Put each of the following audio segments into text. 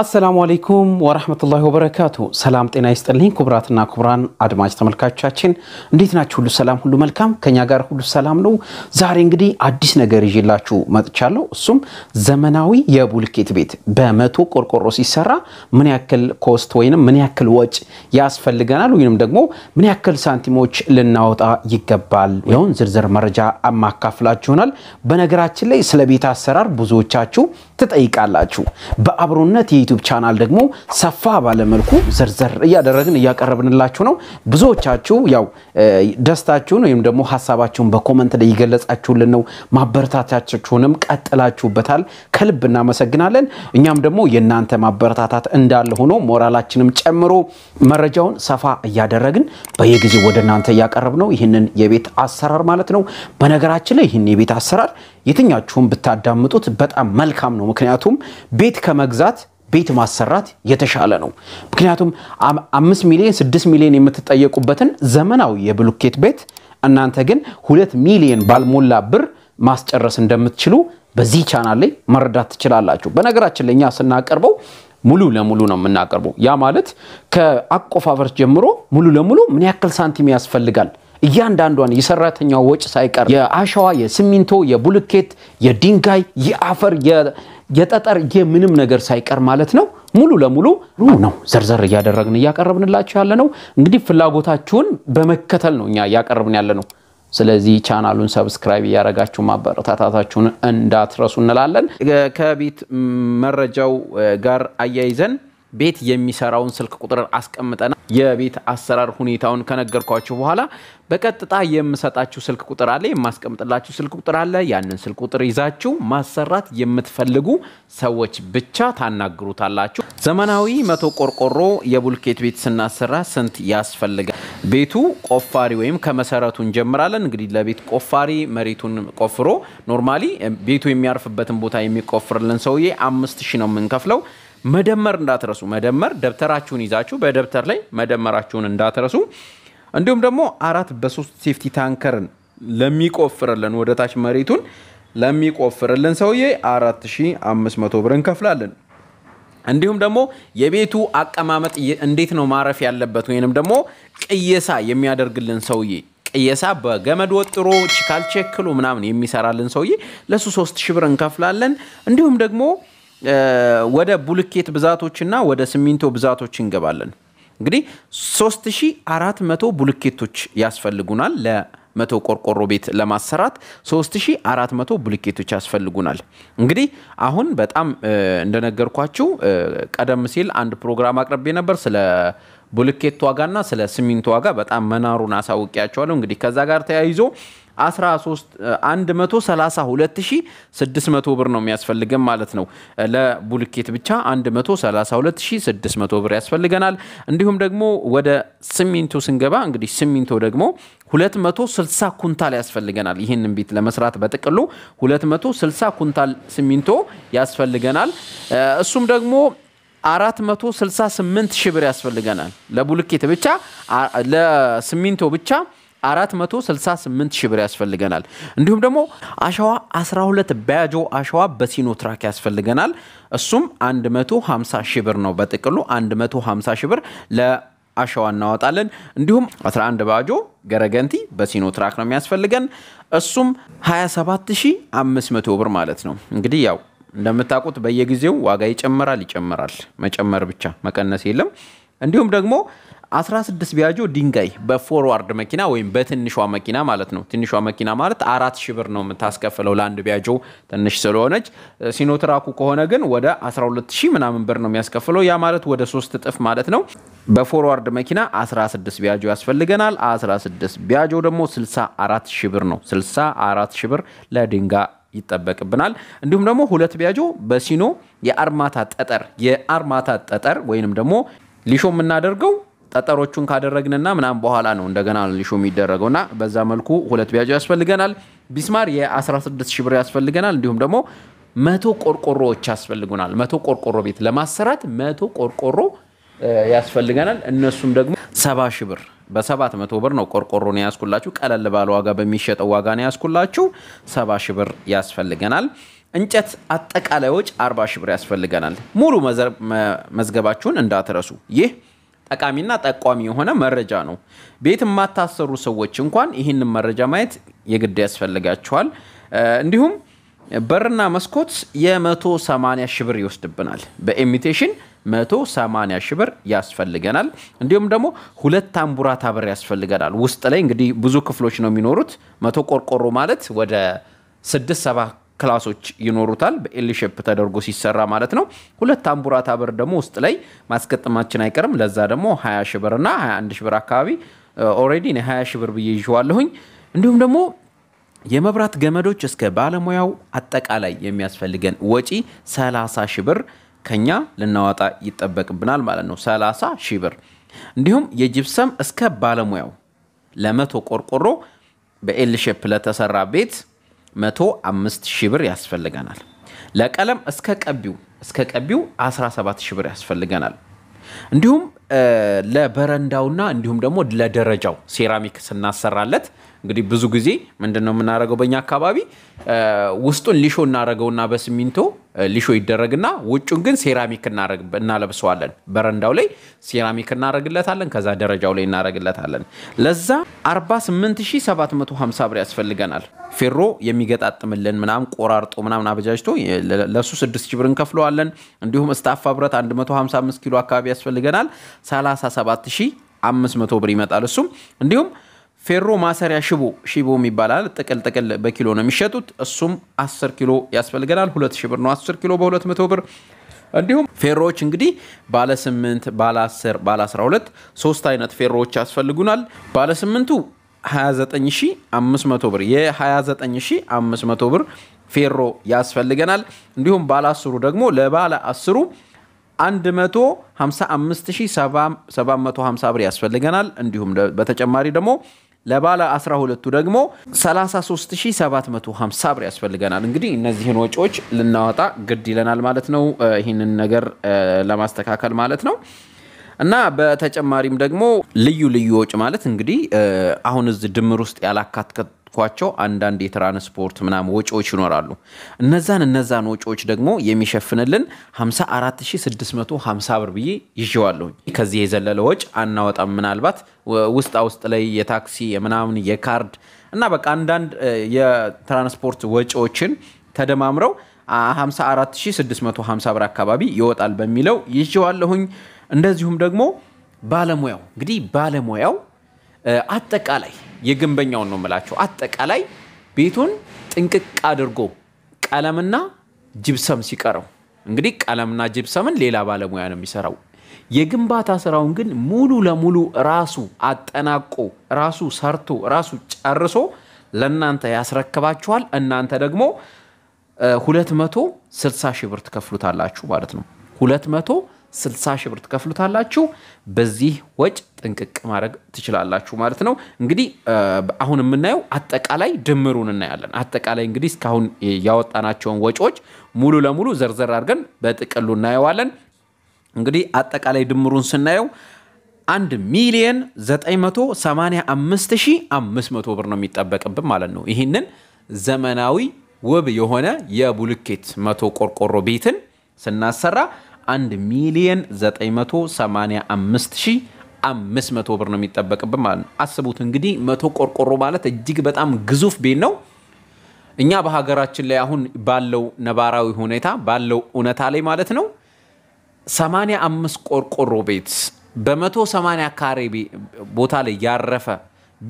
አሰላሙ አሌይኩም ወረህመቱላሂ ወበረካቱ። ሰላም ጤና ይስጥልኝ ክቡራትና ክቡራን አድማጭ ተመልካቾቻችን እንዴት ናችሁ? ሁሉ ሰላም፣ ሁሉ መልካም፣ ከኛ ጋር ሁሉ ሰላም ነው። ዛሬ እንግዲህ አዲስ ነገር ይዤላችሁ መጥቻለሁ። እሱም ዘመናዊ የቡልኬት ቤት በመቶ ቆርቆሮ ሲሰራ ምን ያክል ኮስት ወይንም ምን ያክል ወጭ ያስፈልገናል ወይንም ደግሞ ምን ያክል ሳንቲሞች ልናወጣ ይገባል ይኸውን ዝርዝር መረጃ አማካፍላችሁናል። በነገራችን ላይ ስለ ቤት አሰራር ብዙዎቻችሁ ትጠይቃላችሁ። በአብሮነት የዩቲዩብ ቻናል ደግሞ ሰፋ ባለመልኩ ዘርዘር እያደረግን እያቀረብንላችሁ ነው። ብዙዎቻችሁ ያው ደስታችሁን ወይም ደግሞ ሀሳባችሁን በኮመንት ላይ እየገለጻችሁልን ነው። ማበረታታችሁንም ቀጥላችሁበታል። ከልብ እናመሰግናለን። እኛም ደግሞ የእናንተ ማበረታታት እንዳለ ሆኖ ሞራላችንም ጨምሮ መረጃውን ሰፋ እያደረግን በየጊዜው ወደ እናንተ እያቀረብ ነው። ይህንን የቤት አሰራር ማለት ነው። በነገራችን ላይ ይህን የቤት አሰራር የትኛችሁም ብታዳምጡት በጣም መልካም ነው። ምክንያቱም ቤት ከመግዛት ቤት ማሰራት የተሻለ ነው። ምክንያቱም አምስት ሚሊዮን ስድስት ሚሊዮን የምትጠየቁበትን ዘመናዊ የብሎኬት ቤት እናንተ ግን ሁለት ሚሊዮን ባልሞላ ብር ማስጨረስ እንደምትችሉ በዚህ ቻናል ላይ መረዳት ትችላላችሁ። በነገራችን ለእኛ ስናቀርበው ሙሉ ለሙሉ ነው የምናቀርበው። ያ ማለት ከአቆፋፈር ጀምሮ ሙሉ ለሙሉ ምን ያክል ሳንቲም ያስፈልጋል እያንዳንዷን የሰራተኛው ወጪ ሳይቀር የአሸዋ፣ የሲሚንቶ፣ የቡልኬት፣ የድንጋይ፣ የአፈር፣ የጠጠር የምንም ነገር ሳይቀር ማለት ነው ሙሉ ለሙሉ ነው ዘርዘር እያደረግን እያቀረብንላችሁ ያለ ነው። እንግዲህ ፍላጎታችሁን በመከተል ነው እኛ እያቀረብን ያለ ነው። ስለዚህ ቻናሉን ሰብስክራይብ እያደረጋችሁ ማበረታታታችሁን እንዳትረሱ እንላለን። ከቤት መረጃው ጋር አያይዘን ቤት የሚሰራውን ስልክ ቁጥር አስቀምጠና የቤት አሰራር ሁኔታውን ከነገርኳችሁ በኋላ በቀጥታ የምሰጣችሁ ስልክ ቁጥር አለ፣ የማስቀምጥላችሁ ስልክ ቁጥር አለ። ያንን ስልክ ቁጥር ይዛችሁ ማሰራት የምትፈልጉ ሰዎች ብቻ ታናግሩታላችሁ። ዘመናዊ መቶ ቆርቆሮ የቡልኬት ቤት ስናሰራ ስንት ያስፈልጋል? ቤቱ ቆፋሪ ወይም ከመሰረቱ እንጀምራለን። እንግዲህ ለቤት ቆፋሪ መሬቱን ቆፍሮ ኖርማሊ ቤቱ የሚያርፍበትን ቦታ የሚቆፍርልን ሰውዬ አምስት ሺ ነው የምንከፍለው። መደመር እንዳትረሱ። መደመር ደብተራችሁን ይዛችሁ በደብተር ላይ መደመራችሁን እንዳትረሱ። እንዲሁም ደግሞ አራት በሶስት ሴፍቲ ታንከርን ለሚቆፍርልን ወደታች መሬቱን ለሚቆፍርልን ሰውዬ 4500 ብር እንከፍላለን። እንዲሁም ደግሞ የቤቱ አቀማመጥ እንዴት ነው ማረፍ ያለበት ወይንም ደግሞ ቅየሳ የሚያደርግልን ሰውዬ ቅየሳ በገመድ ወጥሮ ካልቸክሉ ምናምን የሚሰራልን ሰውዬ ለሱ 3000 ብር እንከፍላለን። እንዲሁም ደግሞ ወደ ቡልኬት ብዛቶችና ወደ ሲሚንቶ ብዛቶች እንገባለን። እንግዲህ 3400 ቡልኬቶች ያስፈልጉናል ለመቶ ቆርቆሮ ቤት ለማሰራት 3400 ቡልኬቶች ያስፈልጉናል። እንግዲህ አሁን በጣም እንደነገርኳችሁ ቀደም ሲል አንድ ፕሮግራም አቅርቤ ነበር ስለ ቡልኬት ዋጋና ስለ ሲሚንቶ ዋጋ በጣም መናሩን አሳውቂያቸዋለሁ። እንግዲህ ከዛ ጋር ተያይዞ 13232600 ብር ነው የሚያስፈልገን ማለት ነው። ለቡልኬት ብቻ 132600 ብር ያስፈልገናል። እንዲሁም ደግሞ ወደ ሲሚንቶ ስንገባ እንግዲህ ሲሚንቶ ደግሞ 260 ኩንታል ያስፈልገናል። ይህንን ቤት ለመስራት በጥቅሉ 260 ኩንታል ሲሚንቶ ያስፈልገናል። እሱም ደግሞ 468 ሺህ ብር ያስፈልገናል። ለቡልኬት ብቻ ለስሚንቶ ብቻ 468 ሺህ ብር ያስፈልገናል። እንዲሁም ደግሞ አሸዋ 12 ባጆ አሸዋ በሲኖ ትራክ ያስፈልገናል። እሱም 150 ሺህ ብር ነው። በጥቅሉ 150 ሺህ ብር ለአሸዋ እናወጣለን። እንዲሁም 11 ባጆ ገረገንቲ በሲኖ ትራክ ነው የሚያስፈልገን። እሱም 27500 ብር ማለት ነው። እንግዲህ ያው እንደምታውቁት በየጊዜው ዋጋ ይጨምራል ይጨምራል። መጨመር ብቻ መቀነስ የለም። እንዲሁም ደግሞ 16 ቢያጆ ድንጋይ በፎርዋርድ መኪና ወይም በትንሿ መኪና ማለት ነው። ትንሿ መኪና ማለት አራት ሺህ ብር ነው የምታስከፍለው ለአንድ ቢያጆ ትንሽ ስለሆነች። ሲኖትራኩ ከሆነ ግን ወደ 12 ሺህ ምናምን ብር ነው የሚያስከፍለው። ያ ማለት ወደ ሶስት እጥፍ ማለት ነው። በፎርዋርድ መኪና 16 ቢያጆ ያስፈልገናል። 16 ቢያጆ ደግሞ 64 ሺህ ብር ነው። 64 ሺህ ብር ለድንጋይ ይጠበቅብናል። እንዲሁም ደግሞ ሁለት ቢያጆ በሲኖ የአርማታ ጠጠር የአርማታ ጠጠር ወይንም ደግሞ ሊሾ የምናደርገው ጠጠሮቹን ካደረግንና ምናምን በኋላ ነው እንደገና ሊሾ እና በዛ መልኩ ሁለት ቢያጆ ያስፈልገናል። ቢስማር የ16 ሺህ ብር ያስፈልገናል። እንዲሁም ደግሞ መቶ ቆርቆሮዎች ያስፈልጉናል። መቶ ቆርቆሮ ቤት ለማሰራት መቶ ቆርቆሮ ያስፈልገናል። እነሱም ደግሞ ሰባ ሺህ ብር በሰባት መቶ ብር ነው ቆርቆሮን ያስኩላችሁ። ቀለል ባለ ዋጋ በሚሸጠው ዋጋ ነው ያስኩላችሁ። ሰባ ብር ያስፈልገናል። እንጨት አጠቃላይ ወጪ አርባ ብር ያስፈልገናል። ሙሉ መዝገባችሁን እንዳትረሱ። ይህ ጠቃሚና ጠቋሚ የሆነ መረጃ ነው። ቤት የማታሰሩ ሰዎች እንኳን ይህንን መረጃ ማየት የግድ ያስፈልጋችኋል። እንዲሁም በርና መስኮት የ180 ብር ይወስድብናል በኢሚቴሽን 180 ሺህ ብር ያስፈልገናል። እንዲሁም ደግሞ ሁለት ታምቡራታ ብር ያስፈልገናል። ውስጥ ላይ እንግዲህ ብዙ ክፍሎች ነው የሚኖሩት። መቶ ቆርቆሮ ማለት ወደ ስድስት ሰባ ክላሶች ይኖሩታል። በኤል ተደርጎ ሲሰራ ማለት ነው። ሁለት ታምቡራታ ብር ደግሞ ውስጥ ላይ ማስገጠማችን አይቀርም። ለዛ ደግሞ 20 ሺህ ብር እና 21 ሺህ ብር አካባቢ ኦልሬዲ 20 ሺህ ብር ብዬ ይዋለሁኝ። እንዲሁም ደግሞ የመብራት ገመዶች እስከ ባለሙያው አጠቃላይ የሚያስፈልገን ወጪ 30 ሺህ ብር ከኛ ልናወጣ ይጠበቅብናል ማለት ነው። 30 ሺህ ብር እንዲሁም የጅብሰም እስከ ባለሙያው ለመቶ ቆርቆሮ በኤልሼፕ ለተሰራ ቤት 105 ሺህ ብር ያስፈልገናል። ለቀለም እስከ ቀቢው እስከ ቀቢው 17 ሺህ ብር ያስፈልገናል። እንዲሁም ለበረንዳውና እንዲሁም ደግሞ ለደረጃው ሴራሚክ ስናሰራለት እንግዲህ ብዙ ጊዜ ምንድን ነው የምናደርገው በእኛ አካባቢ ውስጡን ሊሾ እናደርገውና በሲሚንቶ ሊሾ ይደረግና ውጩን ግን ሴራሚክ እናለብሰዋለን። በረንዳው ላይ ሴራሚክ እናደረግለታለን። ከዛ ደረጃው ላይ እናደረግለታለን። ለዛ 48750 ብር ያስፈልገናል። ፌሮ የሚገጣጥምልን ምናምን ቆራርጦ ምናምን አበጃጅቶ ለሱ 6000 ብር እንከፍለዋለን። እንዲሁም እስታፋ ብረት 155 ኪሎ አካባቢ ያስፈልገናል። 37500 ብር ይመጣል። እሱም እንዲሁም ፌሮ ማሰሪያ ሽቦ ሽቦም ይባላል። ጥቅል ጥቅል በኪሎ ነው የሚሸጡት። እሱም 10 ኪሎ ያስፈልገናል። 2000 ብር ነው። 10 ኪሎ በ200 ብር። እንዲሁም ፌሮዎች እንግዲህ ባለ 8፣ ባለ 10፣ ባለ 12 ሶስት አይነት ፌሮዎች ያስፈልጉናል። ባለ 8ቱ 29500 ብር የ29500 ብር ፌሮ ያስፈልገናል። እንዲሁም ባለ 10ሩ ደግሞ ለባለ 10ሩ 155750 ብር ያስፈልገናል። እንዲሁም በተጨማሪ ደግሞ ለባለ 12ቱ ደግሞ 33750 ብር ያስፈልገናል። እንግዲህ እነዚህን ወጪዎች ልናወጣ ግድ ይለናል ማለት ነው። ይህንን ነገር ለማስተካከል ማለት ነው። እና በተጨማሪም ደግሞ ልዩ ልዩ ወጪ ማለት እንግዲህ አሁን እዚህ ድምር ውስጥ ያላካተትኳቸው አንዳንድ የትራንስፖርት ምናምን ወጪዎች ይኖራሉ። እነዛን እነዛን ወጪዎች ደግሞ የሚሸፍንልን 54650 ብር ብዬ ይዤዋለሁኝ። ከዚህ የዘለለ ወጪ አናወጣም። ምናልባት ውስጣ ውስጥ ላይ የታክሲ የምናምን የካርድ እና በቃ አንዳንድ የትራንስፖርት ወጪዎችን ተደማምረው 54650 ብር አካባቢ ይወጣል በሚለው ይዤዋለሁኝ። እንደዚሁም ደግሞ ባለሙያው እንግዲህ ባለሙያው አጠቃላይ የግንበኛውን ነው የምላቸው አጠቃላይ ቤቱን ጥንቅቅ አድርጎ ቀለምና ጅብሰም ሲቀረው እንግዲህ ቀለምና ጅብሰምን ሌላ ባለሙያ ነው የሚሰራው። የግንባታ ስራውን ግን ሙሉ ለሙሉ ራሱ አጠናቆ ራሱ ሰርቶ ራሱ ጨርሶ ለእናንተ ያስረክባችኋል። እናንተ ደግሞ 260 ሺህ ብር ትከፍሉታላችሁ ማለት ነው 60 ሺህ ብር ትከፍሉታላችሁ። በዚህ ወጭ ጥንቅቅ ማድረግ ትችላላችሁ ማለት ነው። እንግዲህ አሁን የምናየው አጠቃላይ ድምሩን እናያለን። አጠቃላይ እንግዲህ እስካሁን ያወጣናቸውን ወጪዎች ሙሉ ለሙሉ ዘርዘር አድርገን በጥቅሉ እናየዋለን። እንግዲህ አጠቃላይ ድምሩን ስናየው አንድ ሚሊየን 985500 ብር ነው የሚጠበቅብን ማለት ነው። ይህንን ዘመናዊ ውብ የሆነ የቡልኬት መቶ ቆርቆሮ ቤትን ስናሰራ 1 ሚሊየን 985 ሺህ 500 ብር ነው የሚጠበቅብን ማለት ነው። አስቡት እንግዲህ መቶ ቆርቆሮ ማለት እጅግ በጣም ግዙፍ ቤት ነው። እኛ በሀገራችን ላይ አሁን ባለው ነባራዊ ሁኔታ ባለው እውነታ ላይ ማለት ነው 85 ቆርቆሮ ቤት በ180 ካሬ ቦታ ላይ ያረፈ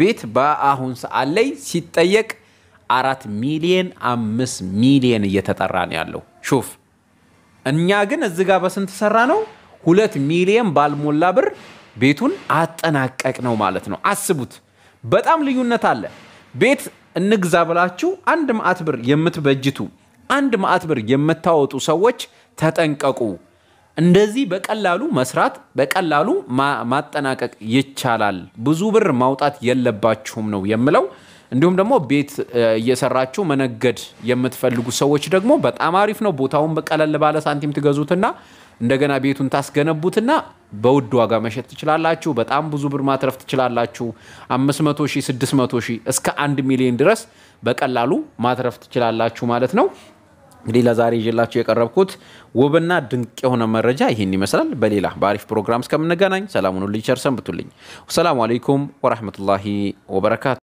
ቤት በአሁን ሰዓት ላይ ሲጠየቅ አራት ሚሊየን አምስት ሚሊየን እየተጠራ ነው ያለው ሹፍ እኛ ግን እዚህ ጋር በስንት ሰራ ነው? ሁለት ሚሊየን ባልሞላ ብር ቤቱን አጠናቀቅ ነው ማለት ነው። አስቡት፣ በጣም ልዩነት አለ። ቤት እንግዛ ብላችሁ አንድ ማአት ብር የምትበጅቱ አንድ መዓት ብር የምታወጡ ሰዎች ተጠንቀቁ። እንደዚህ በቀላሉ መስራት በቀላሉ ማጠናቀቅ ይቻላል። ብዙ ብር ማውጣት የለባችሁም ነው የምለው። እንዲሁም ደግሞ ቤት እየሰራችሁ መነገድ የምትፈልጉ ሰዎች ደግሞ በጣም አሪፍ ነው። ቦታውን በቀለል ባለ ሳንቲም ትገዙትና እንደገና ቤቱን ታስገነቡትና በውድ ዋጋ መሸጥ ትችላላችሁ። በጣም ብዙ ብር ማትረፍ ትችላላችሁ። 500 ሺህ፣ 600 ሺህ እስከ 1 ሚሊዮን ድረስ በቀላሉ ማትረፍ ትችላላችሁ ማለት ነው። እንግዲህ ለዛሬ ይዤላችሁ የቀረብኩት ውብና ድንቅ የሆነ መረጃ ይህን ይመስላል። በሌላ በአሪፍ ፕሮግራም እስከምንገናኝ ሰላሙን ልጅ ቸር ሰንብቱልኝ። ሰላሙ አለይኩም ወራህመቱላሂ ወበረካቱ